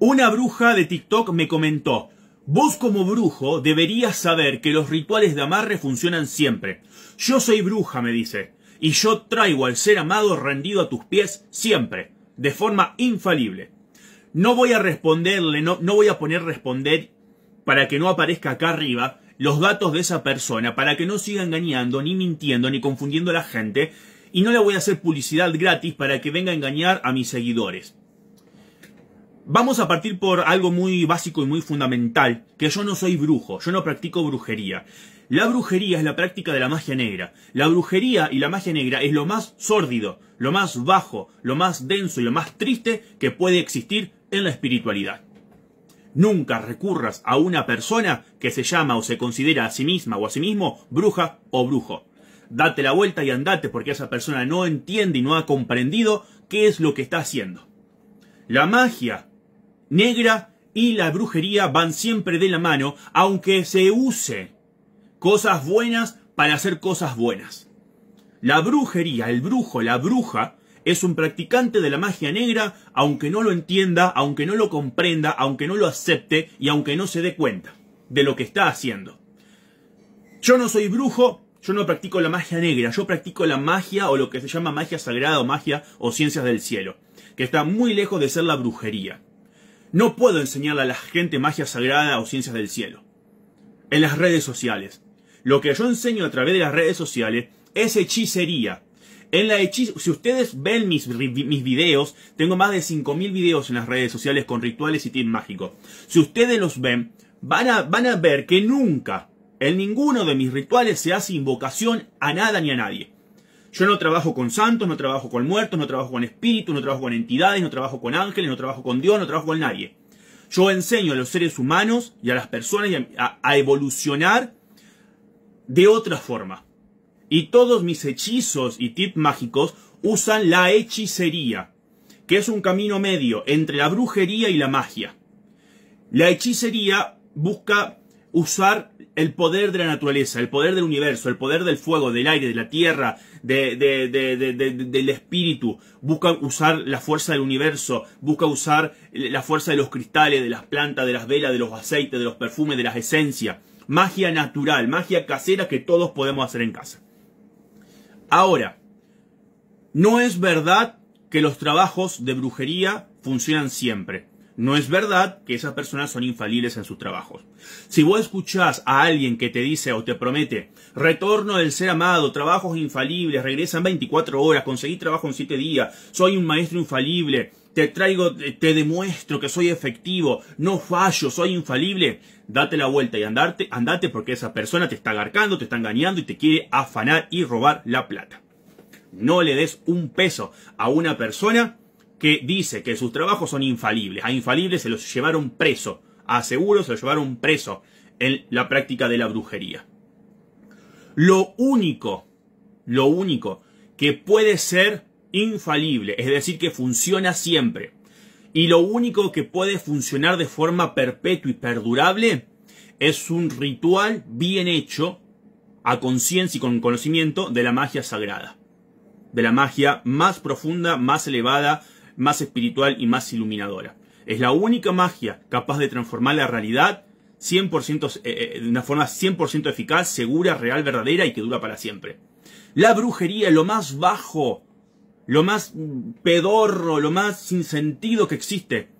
Una bruja de TikTok me comentó, vos como brujo deberías saber que los rituales de amarre funcionan siempre. Yo soy bruja, me dice, y yo traigo al ser amado rendido a tus pies siempre, de forma infalible. No voy a responderle, no, voy a poner responder para que no aparezca acá arriba los datos de esa persona, para que no siga engañando, ni mintiendo, ni confundiendo a la gente, y no le voy a hacer publicidad gratis para que venga a engañar a mis seguidores. Vamos a partir por algo muy básico y muy fundamental, que yo no soy brujo, yo no practico brujería. La brujería es la práctica de la magia negra. La brujería y la magia negra es lo más sórdido, lo más bajo, lo más denso y lo más triste que puede existir en la espiritualidad. Nunca recurras a una persona que se llama o se considera a sí misma o a sí mismo bruja o brujo. Date la vuelta y andate porque esa persona no entiende y no ha comprendido qué es lo que está haciendo. La magia negra y la brujería van siempre de la mano, aunque se use cosas buenas para hacer cosas buenas. La brujería, el brujo, la bruja, es un practicante de la magia negra, aunque no lo entienda, aunque no lo comprenda, aunque no lo acepte y aunque no se dé cuenta de lo que está haciendo. Yo no soy brujo, yo no practico la magia negra, yo practico la magia o lo que se llama magia sagrada o magia o ciencias del cielo, que está muy lejos de ser la brujería. No puedo enseñarle a la gente magia sagrada o ciencias del cielo. En las redes sociales. Lo que yo enseño a través de las redes sociales es hechicería. En la si ustedes ven mis, videos, tengo más de 5.000 videos en las redes sociales con rituales y team mágico. Si ustedes los ven, van a, van a ver que nunca, en ninguno de mis rituales se hace invocación a nada ni a nadie. Yo no trabajo con santos, no trabajo con muertos, no trabajo con espíritus, no trabajo con entidades, no trabajo con ángeles, no trabajo con Dios, no trabajo con nadie. Yo enseño a los seres humanos y a las personas a, evolucionar de otra forma. Y todos mis hechizos y tips mágicos usan la hechicería, que es un camino medio entre la brujería y la magia. La hechicería busca usar el poder de la naturaleza, el poder del universo, el poder del fuego, del aire, de la tierra, del espíritu. Busca usar la fuerza del universo, busca usar la fuerza de los cristales, de las plantas, de las velas, de los aceites, de los perfumes, de las esencias. Magia natural, magia casera que todos podemos hacer en casa. Ahora, no es verdad que los trabajos de brujería funcionan siempre. No es verdad que esas personas son infalibles en sus trabajos. Si vos escuchás a alguien que te dice o te promete retorno del ser amado, trabajos infalibles, regresan 24 horas, conseguí trabajo en 7 días, soy un maestro infalible, te traigo, te demuestro que soy efectivo, no fallo, soy infalible, date la vuelta y andarte, andate porque esa persona te está agarcando, te está engañando y te quiere afanar y robar la plata. No le des un peso a una persona que dice que sus trabajos son infalibles. A infalibles se los llevaron preso. A seguros se los llevaron preso en la práctica de la brujería. Lo único, lo único que puede ser infalible, es decir, que funciona siempre, y lo único que puede funcionar de forma perpetua y perdurable, es un ritual bien hecho, a conciencia y con conocimiento de la magia sagrada, de la magia más profunda, más elevada, más espiritual y más iluminadora. Es la única magia capaz de transformar la realidad eh, eh, de una forma 100% eficaz, segura, real, verdadera y que dura para siempre. La brujería, es lo más bajo, lo más pedorro, lo más sin sentido que existe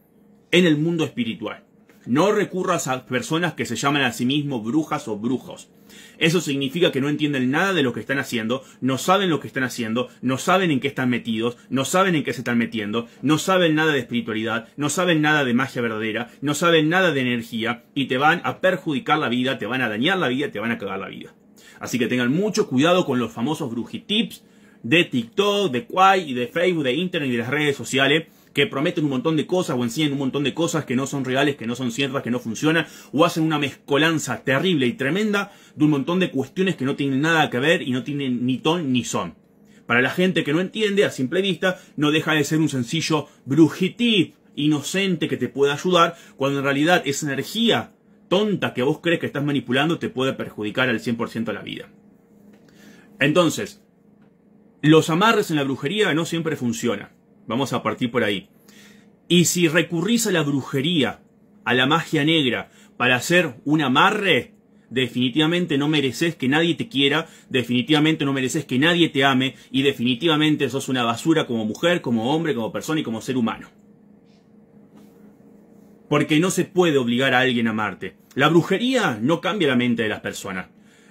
en el mundo espiritual. No recurras a personas que se llaman a sí mismos brujas o brujos. Eso significa que no entienden nada de lo que están haciendo, no saben lo que están haciendo, no saben en qué están metidos, no saben en qué se están metiendo, no saben nada de espiritualidad, no saben nada de magia verdadera, no saben nada de energía y te van a perjudicar la vida, te van a dañar la vida, te van a cagar la vida. Así que tengan mucho cuidado con los famosos brujitips de TikTok, de Quai y de Facebook, de Internet y de las redes sociales que prometen un montón de cosas o enseñan un montón de cosas que no son reales, que no son ciertas, que no funcionan, o hacen una mezcolanza terrible y tremenda de un montón de cuestiones que no tienen nada que ver y no tienen ni ton ni son. Para la gente que no entiende, a simple vista, no deja de ser un sencillo brujitip inocente que te puede ayudar, cuando en realidad esa energía tonta que vos crees que estás manipulando te puede perjudicar al 100% la vida. Entonces, los amarres en la brujería no siempre funcionan. Vamos a partir por ahí. Y si recurrís a la brujería, a la magia negra, para hacer un amarre, definitivamente no mereces que nadie te quiera, definitivamente no mereces que nadie te ame y definitivamente sos una basura como mujer, como hombre, como persona y como ser humano. Porque no se puede obligar a alguien a amarte. La brujería no cambia la mente de las personas.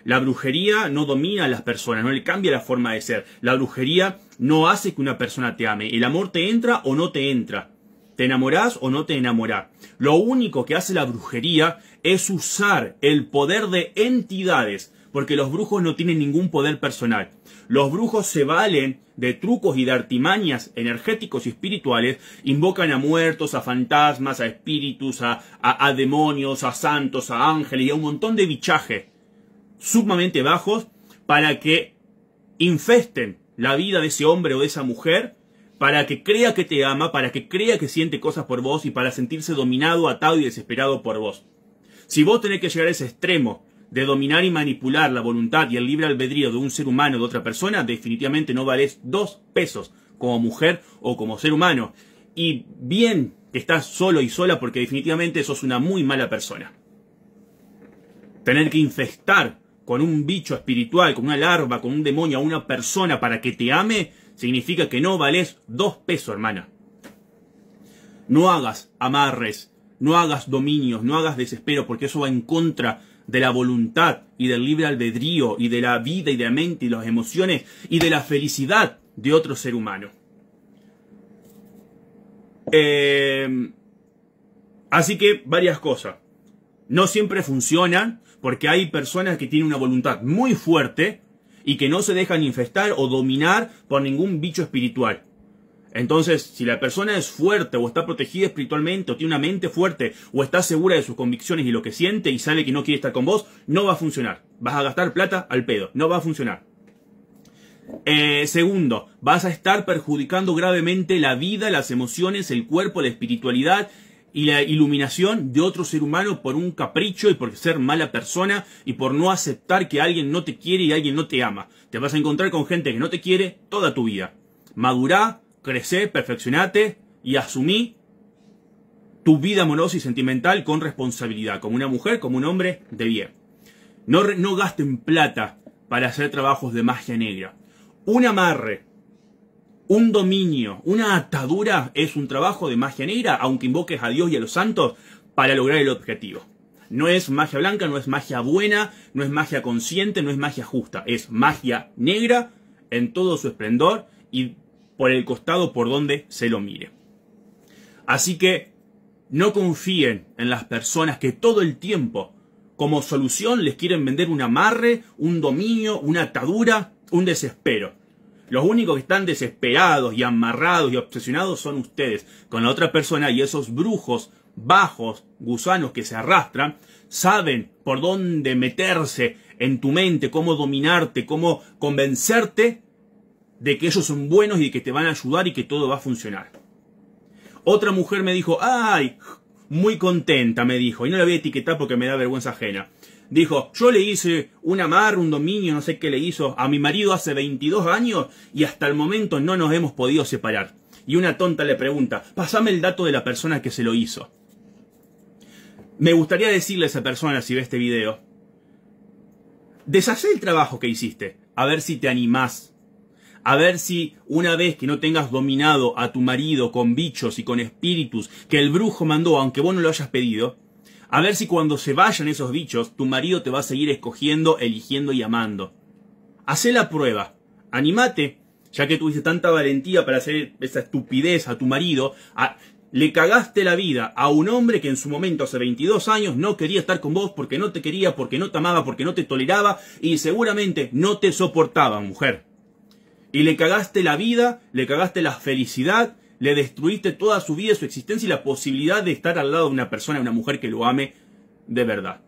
La brujería no domina a las personas, no le cambia la forma de ser. La brujería no hace que una persona te ame. El amor te entra o no te entra. Te enamorás o no te enamorás. Lo único que hace la brujería es usar el poder de entidades, porque los brujos no tienen ningún poder personal. Los brujos se valen de trucos y de artimañas energéticos y espirituales, invocan a muertos, a fantasmas, a espíritus, a, demonios, a santos, a ángeles y a un montón de bichaje sumamente bajos para que infesten la vida de ese hombre o de esa mujer, para que crea que te ama, para que crea que siente cosas por vos y para sentirse dominado, atado y desesperado por vos. Si vos tenés que llegar a ese extremo de dominar y manipular la voluntad y el libre albedrío de un ser humano o de otra persona, definitivamente no valés dos pesos como mujer o como ser humano. Y bien que estás solo y sola porque definitivamente sos una muy mala persona. Tener que infestar con un bicho espiritual, con una larva, con un demonio, a una persona para que te ame, significa que no vales dos pesos, hermana. No hagas amarres, no hagas dominios, no hagas desespero, porque eso va en contra de la voluntad y del libre albedrío y de la vida y de la mente y las emociones y de la felicidad de otro ser humano. Eh, así que varias cosas. No siempre funcionan, porque hay personas que tienen una voluntad muy fuerte y que no se dejan infestar o dominar por ningún bicho espiritual. Entonces, si la persona es fuerte o está protegida espiritualmente o tiene una mente fuerte o está segura de sus convicciones y lo que siente y sabe que no quiere estar con vos, no va a funcionar. Vas a gastar plata al pedo. No va a funcionar. Eh, segundo, vas a estar perjudicando gravemente la vida, las emociones, el cuerpo, la espiritualidad y la iluminación de otro ser humano por un capricho y por ser mala persona y por no aceptar que alguien no te quiere y alguien no te ama. Te vas a encontrar con gente que no te quiere toda tu vida. Madurá, crecé, perfeccionate y asumí tu vida amorosa y sentimental con responsabilidad, como una mujer, como un hombre de bien. No, no gasten plata para hacer trabajos de magia negra. Un amarre un dominio, una atadura es un trabajo de magia negra, aunque invoques a Dios y a los santos, para lograr el objetivo. No es magia blanca, no es magia buena, no es magia consciente, no es magia justa. Es magia negra en todo su esplendor y por el costado por donde se lo mire. Así que no confíen en las personas que todo el tiempo como solución les quieren vender un amarre, un dominio, una atadura, un desespero. Los únicos que están desesperados y amarrados y obsesionados son ustedes con la otra persona y esos brujos bajos, gusanos que se arrastran, saben por dónde meterse en tu mente, cómo dominarte, cómo convencerte de que ellos son buenos y de que te van a ayudar y que todo va a funcionar. Otra mujer me dijo, ay, muy contenta, me dijo, y no la voy a etiquetar porque me da vergüenza ajena. Dijo, yo le hice un amar un dominio, no sé qué le hizo a mi marido hace 22 años y hasta el momento no nos hemos podido separar. Y una tonta le pregunta, pasame el dato de la persona que se lo hizo. Me gustaría decirle a esa persona si ve este video, deshacé el trabajo que hiciste, a ver si te animás a ver si una vez que no tengas dominado a tu marido con bichos y con espíritus que el brujo mandó, aunque vos no lo hayas pedido, a ver si cuando se vayan esos bichos, tu marido te va a seguir escogiendo, eligiendo y amando. Hacé la prueba. Animate, ya que tuviste tanta valentía para hacer esa estupidez a tu marido. le cagaste la vida a un hombre que en su momento, hace 22 años, no quería estar con vos porque no te quería, porque no te amaba, porque no te toleraba y seguramente no te soportaba, mujer. Y le cagaste la vida, le cagaste la felicidad le destruiste toda su vida, su existencia y la posibilidad de estar al lado de una persona, de una mujer que lo ame de verdad.